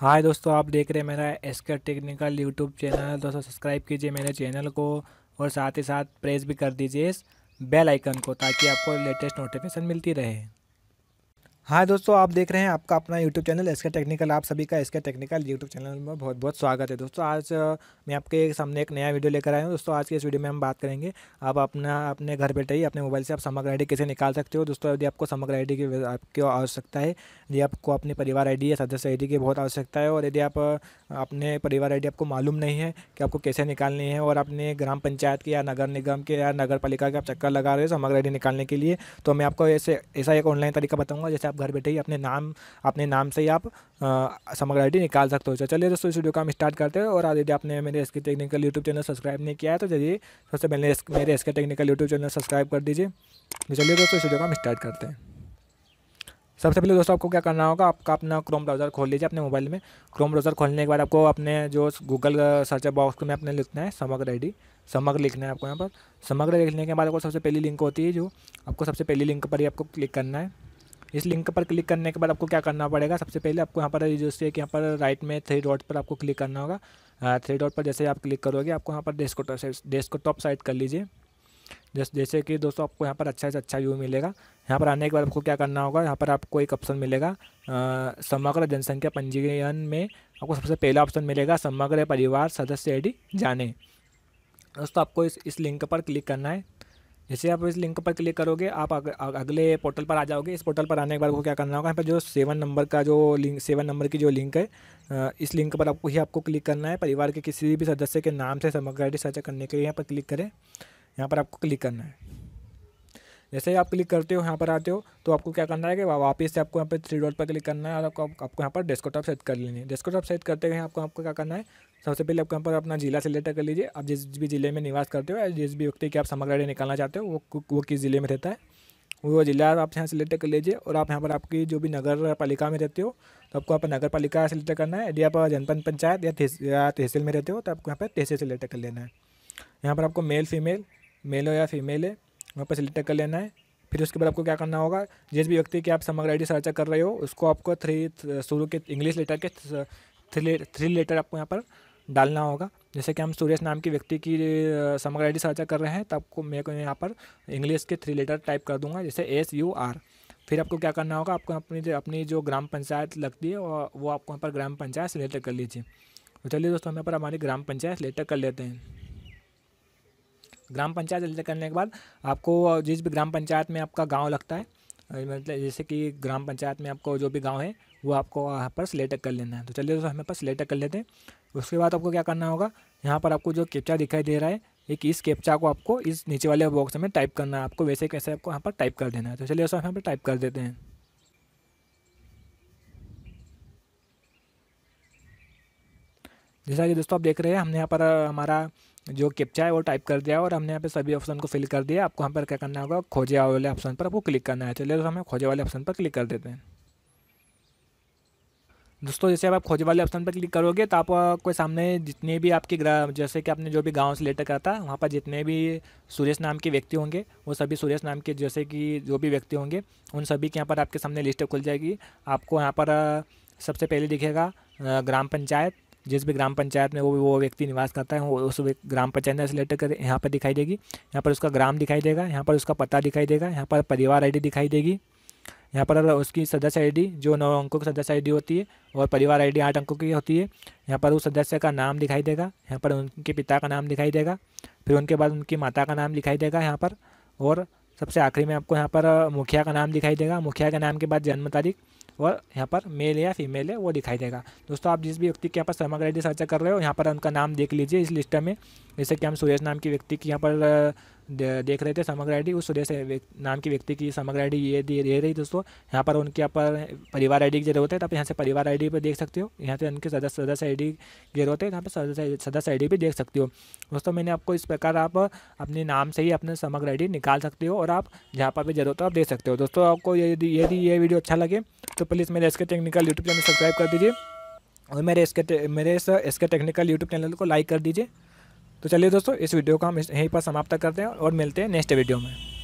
हाय दोस्तों आप देख रहे हैं मेरा एस्कर टेक्निकल यूट्यूब चैनल दोस्तों सब्सक्राइब कीजिए मेरे चैनल को और साथ ही साथ प्रेस भी कर दीजिए इस बेल आइकन को ताकि आपको लेटेस्ट नोटिफिकेशन मिलती रहे हाँ दोस्तों आप देख रहे हैं आपका अपना यूट्यूब चैनल एसके टेक्निकल आप सभी का एसके टेक्निकल यूट्यूब चैनल में बहुत बहुत स्वागत है दोस्तों आज मैं आपके सामने एक नया वीडियो लेकर आया हूँ दोस्तों आज की इस वीडियो में हम बात करेंगे आप अपना अपने घर बैठे ही अपने मोबाइल से आप समग्र आई कैसे निकाल सकते हो दोस्तों यदि आपको समग्र आई की आपकी आवश्यकता है यदि आपको अपने परिवार आई या सदस्य आई की बहुत आवश्यकता है और यदि आप अपने परिवार आई आपको मालूम नहीं है कि आपको कैसे निकालनी है और अपने ग्राम पंचायत के या नगर निगम के या नगर पालिका के आप चक्कर लगा रहे हो समग्र आई निकालने के लिए तो मैं आपको ऐसे ऐसा एक ऑनलाइन तरीका बताऊँगा जैसे आप घर बैठे ही अपने नाम अपने नाम से ही आप समग्र आई निकाल सकते हो तो चलिए दोस्तों इस वीडियो का हम स्टार्ट करते हैं और यदि आपने मेरे इसके टेक्निकल यूट्यूब चैनल सब्सक्राइब नहीं किया है तो चलिए सबसे पहले मेरे इसके टेक्निकल यूट्यूब चैनल सब्सक्राइब कर दीजिए तो चलिए दोस्तों इस वीडियो का हम स्टार्ट करते हैं सबसे पहले दोस्तों आपको क्या करना होगा आपका अपना क्रोम ब्राउज़र खोल लीजिए अपने मोबाइल में क्रोम ब्राउज़र खोलने के बाद आपको अपने जो गूगल सर्च बॉक्स में अपने लिखना है समग्र आई समग्र लिखना है आपको यहाँ पर समग्र लिखने के बाद आपको सबसे पहली लिंक होती है जो आपको सबसे पहली लिंक पर ही आपको क्लिक करना है इस लिंक पर क्लिक करने के बाद आपको क्या करना पड़ेगा सबसे पहले आपको यहाँ पर जैसे कि यहाँ पर राइट में थ्री डॉट पर आपको क्लिक करना होगा थ्री हाँ, डॉट पर जैसे आप क्लिक करोगे आपको यहाँ पर डेस्क डेस्क टॉप साइड कर लीजिए जैस जैसे कि दोस्तों आपको यहाँ पर अच्छा से अच्छा व्यू मिलेगा यहाँ पर आने के बाद आपको क्या करना होगा यहाँ पर आपको एक ऑप्शन मिलेगा समग्र जनसंख्या पंजीकरण में आपको सबसे पहला ऑप्शन मिलेगा समग्र परिवार सदस्य आई जाने दोस्तों आपको इस इस लिंक पर क्लिक करना है जैसे आप इस लिंक पर क्लिक करोगे आप अगले पोर्टल पर आ जाओगे इस पोर्टल पर आने के बाद आपको क्या करना होगा यहाँ पर जो सेवन नंबर का जो लिंक सेवन नंबर की जो लिंक है इस लिंक पर आपको ही आपको क्लिक करना है परिवार के किसी भी सदस्य के नाम से समग्र आई सर्च करने के लिए यहाँ पर क्लिक करें यहाँ पर आपको क्लिक करना है जैसे ही आप क्लिक करते हो यहाँ पर आते हो तो आपको क्या करना है कि वापस से आपको यहाँ पर थ्री डॉट पर क्लिक करना है और आपको आपको यहाँ पर डेस्कटॉप सेट कर लेनी है डेस्कटॉप सेट करते हुए आपको आपको क्या करना है सबसे पहले आप कहाँ पर अपना जिला सेलेक्ट कर लीजिए आप जिस भी ज़िले में निवास करते हो या जिस भी व्यक्ति की आप समग्र आई निकालना चाहते हो वो वो किस ज़िले में रहता है वो ज़िला आप यहाँ सेलेक्ट कर लीजिए और आप यहाँ पर आपकी जो भी नगर पालिका में रहते हो तो आपको यहाँ पर नगर पालिका सेलेक्ट करना है यदि आप जनपद पंचायत या या तहसील में रहते हो तो आपको यहाँ पर तहसील सेलेक्ट कर लेना है यहाँ पर आपको मेल फीमेल मेल हो या फीमेल है वहाँ पर सेलेक्ट कर लेना है फिर उसके बाद आपको क्या करना होगा जिस भी व्यक्ति की आप समग्र आई सर्च कर रहे हो उसको आपको थ्री शुरू के इंग्लिश लेटर के थ्री थ्री लेटर आपको यहाँ पर डालना होगा जैसे कि हम सुरेश नाम के व्यक्ति की समग्र आई साझा कर रहे हैं तो आपको मैं को यहाँ पर इंग्लिश के थ्री लेटर टाइप कर दूंगा जैसे एस यू आर फिर आपको क्या करना होगा आपको अपनी अपनी जो ग्राम पंचायत लगती है वो आपको यहाँ पर ग्राम पंचायत सिलेक्ट कर लीजिए तो चलिए दोस्तों हम यहाँ पर हमारी ग्राम पंचायत सिलेक्ट कर लेते हैं ग्राम पंचायत सिलेक्ट करने के बाद आपको जिस भी ग्राम पंचायत में आपका गाँव लगता है मतलब जैसे कि ग्राम पंचायत में आपको जो भी गाँव है वो आपको वहाँ पर सिलेक्ट कर लेना है तो चलिए दोस्तों हमें पास सिलेक्ट कर लेते हैं उसके बाद आपको क्या करना होगा यहाँ पर आपको जो कैप्चा दिखाई दे रहा है एक इस कैप्चा को आपको इस नीचे वाले बॉक्स में टाइप करना है आपको वैसे कैसे आपको यहाँ पर टाइप कर देना है तो चलिए दोस्तों हमें पर टाइप कर देते हैं जैसा कि दोस्तों आप देख रहे हैं हमने यहाँ पर हमारा जो कैप्चा है वो टाइप कर दिया और हमने यहाँ पे सभी ऑप्शन को फिल कर दिया आपको यहाँ पर क्या करना होगा खोजे वाले ऑप्शन पर आपको क्लिक करना है चलिए दोस्तों हमें खोजे वाले ऑप्शन पर क्लिक कर देते हैं दोस्तों जैसे आप खोजे वाले ऑप्शन पर क्लिक करोगे तो आप आपको सामने जितने भी आपके ग्राम जैसे कि आपने जो भी गांव से लेटर करा था वहाँ पर जितने भी सुरेश नाम के व्यक्ति होंगे वो सभी सुरेश नाम के जैसे कि जो भी व्यक्ति होंगे उन सभी के यहाँ पर आपके सामने लिस्ट खुल जाएगी आपको यहाँ पर सबसे पहले दिखेगा ग्राम पंचायत जिस भी ग्राम पंचायत में वो वो व्यक्ति निवास करता है वो उस ग्राम पंचायत में सिलेक्ट कर यहाँ पर दिखाई देगी यहाँ पर उसका ग्राम दिखाई देगा यहाँ पर उसका पता दिखाई देगा यहाँ पर परिवार आईडी दिखाई देगी यहाँ पर उसकी सदस्य आईडी जो नौ अंकों की सदस्य आईडी होती है और परिवार आईडी आठ अंकों की होती है यहाँ पर उस सदस्य का नाम दिखाई देगा यहाँ पर उनके पिता का नाम दिखाई देगा फिर उनके बाद उनकी माता का नाम दिखाई देगा यहाँ पर और सबसे आखिरी में आपको यहाँ पर मुखिया का नाम दिखाई देगा मुखिया के नाम के बाद जन्म तारीख वह यहाँ पर मेल है या फीमेल है वो दिखाई देगा दोस्तों आप जिस भी व्यक्ति के यहाँ पर समग्र आई सर्च कर रहे हो यहाँ पर उनका नाम देख लीजिए इस लिस्ट में जैसे कि हम सुरेश नाम के व्यक्ति की यहाँ पर देख रहे थे समग्र आई उस सुरेश नाम के व्यक्ति की समग्र आई ये दे रही दोस्तों यहाँ पर उनके यहाँ पर परिवार आई की जरूरत है तो आप यहाँ से परिवार आई पर देख सकते हो यहाँ से उनके सदस्य सदस्य डी की जरूरत है यहाँ तो पर सदस्य सदस्य भी देख सकते हो दोस्तों मैंने आपको इस प्रकार आप अपने नाम से ही अपने समग्र आई निकाल सकते हो और आप जहाँ पर भी जरूरत हो आप देख सकते हो दोस्तों आपको यदि यदि ये वीडियो अच्छा लगे तो प्लीज़ मेरे S K technical YouTube channel subscribe कर दीजिए और मेरे एस के मेरे इस S K technical YouTube channel को लाइक कर दीजिए तो चलिए दोस्तों इस वीडियो को हम यहीं पर समाप्त करते हैं और मिलते हैं नेक्स्ट वीडियो में